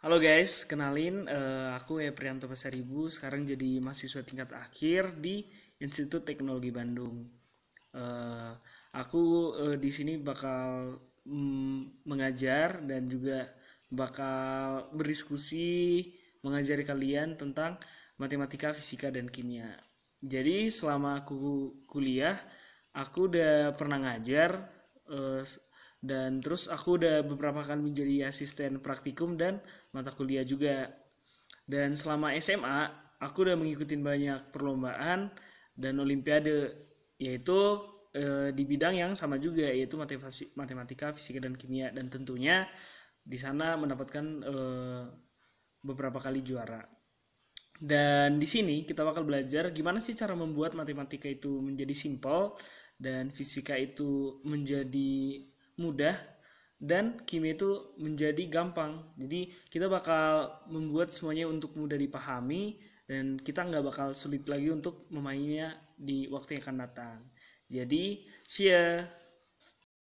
Halo guys, kenalin uh, aku Eprianto Pasaribu, sekarang jadi mahasiswa tingkat akhir di Institut Teknologi Bandung. Uh, aku uh, di sini bakal mm, mengajar dan juga bakal berdiskusi mengajari kalian tentang matematika, fisika dan kimia. Jadi selama aku kuliah, aku udah pernah ngajar uh, dan terus aku udah beberapa kali menjadi asisten praktikum dan mata kuliah juga dan selama SMA aku udah mengikuti banyak perlombaan dan olimpiade yaitu e, di bidang yang sama juga yaitu matematika, matematika fisika dan kimia dan tentunya di sana mendapatkan e, beberapa kali juara dan di sini kita bakal belajar gimana sih cara membuat matematika itu menjadi simple dan fisika itu menjadi mudah dan kimia itu menjadi gampang. Jadi kita bakal membuat semuanya untuk mudah dipahami dan kita nggak bakal sulit lagi untuk memainnya di waktu yang akan datang. Jadi, see ya!